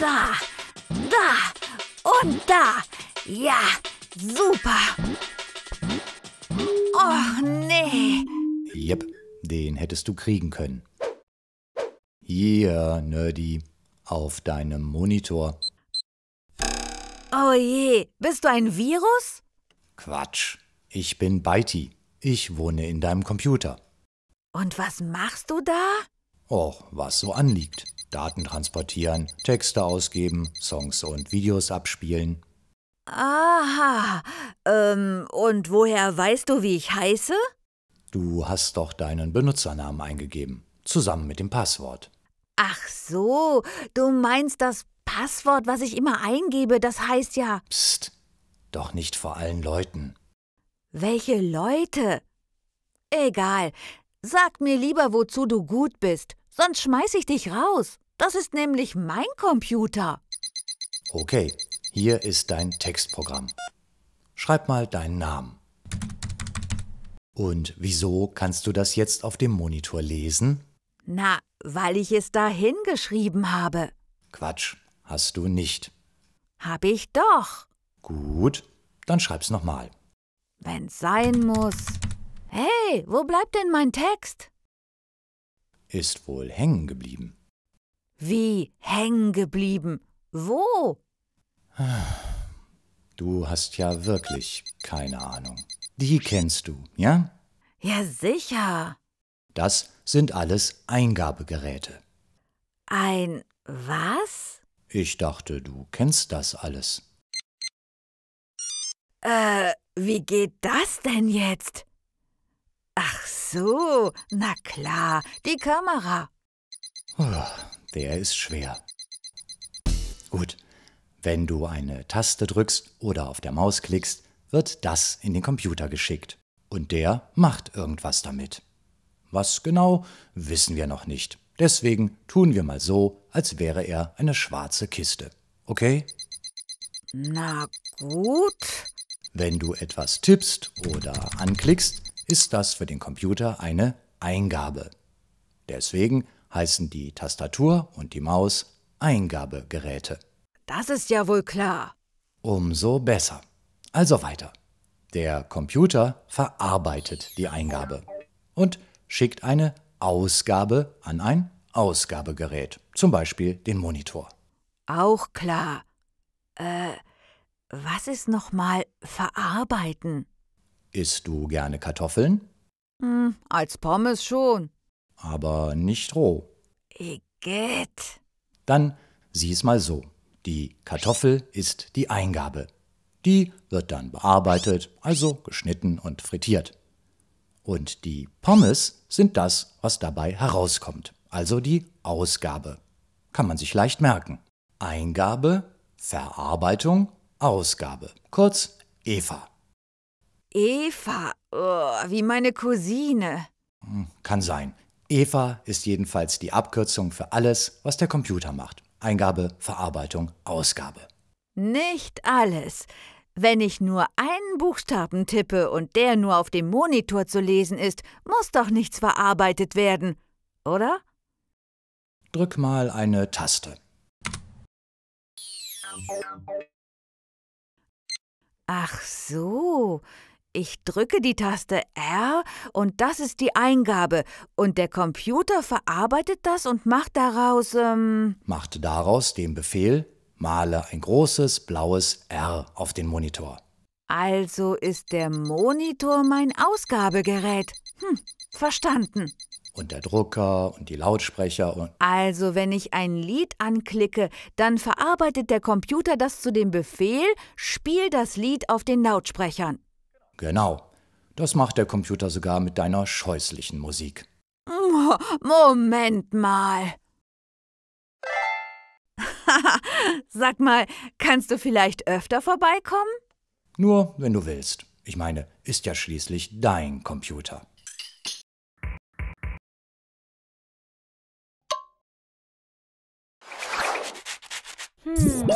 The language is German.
Da, da und da. Ja, super. Och, nee. Jep, den hättest du kriegen können. Hier, yeah, Nerdy, auf deinem Monitor. Oh je, bist du ein Virus? Quatsch, ich bin Beiti. Ich wohne in deinem Computer. Und was machst du da? Och, was so anliegt. Daten transportieren, Texte ausgeben, Songs und Videos abspielen. Aha. Ähm, und woher weißt du, wie ich heiße? Du hast doch deinen Benutzernamen eingegeben, zusammen mit dem Passwort. Ach so, du meinst das Passwort, was ich immer eingebe, das heißt ja. Psst, doch nicht vor allen Leuten. Welche Leute? Egal, sag mir lieber, wozu du gut bist sonst schmeiß ich dich raus. Das ist nämlich mein Computer. Okay, hier ist dein Textprogramm. Schreib mal deinen Namen. Und wieso kannst du das jetzt auf dem Monitor lesen? Na, weil ich es da hingeschrieben habe. Quatsch, hast du nicht. Hab ich doch. Gut, dann schreib's nochmal. Wenn's sein muss. Hey, wo bleibt denn mein Text? ist wohl hängen geblieben. Wie hängen geblieben? Wo? Du hast ja wirklich keine Ahnung. Die kennst du, ja? Ja, sicher. Das sind alles Eingabegeräte. Ein was? Ich dachte, du kennst das alles. Äh, wie geht das denn jetzt? so, na klar, die Kamera. Oh, der ist schwer. Gut, wenn du eine Taste drückst oder auf der Maus klickst, wird das in den Computer geschickt. Und der macht irgendwas damit. Was genau, wissen wir noch nicht. Deswegen tun wir mal so, als wäre er eine schwarze Kiste. Okay? Na gut. Wenn du etwas tippst oder anklickst, ist das für den Computer eine Eingabe. Deswegen heißen die Tastatur und die Maus Eingabegeräte. Das ist ja wohl klar. Umso besser. Also weiter. Der Computer verarbeitet die Eingabe und schickt eine Ausgabe an ein Ausgabegerät, zum Beispiel den Monitor. Auch klar. Äh, was ist nochmal verarbeiten? Isst du gerne Kartoffeln? Hm, als Pommes schon. Aber nicht roh. Igitt. Dann sieh es mal so. Die Kartoffel ist die Eingabe. Die wird dann bearbeitet, also geschnitten und frittiert. Und die Pommes sind das, was dabei herauskommt, also die Ausgabe. Kann man sich leicht merken. Eingabe, Verarbeitung, Ausgabe, kurz EVA. Eva, oh, wie meine Cousine. Hm, kann sein. Eva ist jedenfalls die Abkürzung für alles, was der Computer macht. Eingabe, Verarbeitung, Ausgabe. Nicht alles. Wenn ich nur einen Buchstaben tippe und der nur auf dem Monitor zu lesen ist, muss doch nichts verarbeitet werden, oder? Drück mal eine Taste. Ach so, ich drücke die Taste R und das ist die Eingabe. Und der Computer verarbeitet das und macht daraus. Ähm macht daraus den Befehl, male ein großes blaues R auf den Monitor. Also ist der Monitor mein Ausgabegerät. Hm, verstanden. Und der Drucker und die Lautsprecher und. Also, wenn ich ein Lied anklicke, dann verarbeitet der Computer das zu dem Befehl, spiel das Lied auf den Lautsprechern. Genau. Das macht der Computer sogar mit deiner scheußlichen Musik. Moment mal. Sag mal, kannst du vielleicht öfter vorbeikommen? Nur, wenn du willst. Ich meine, ist ja schließlich dein Computer. Hm.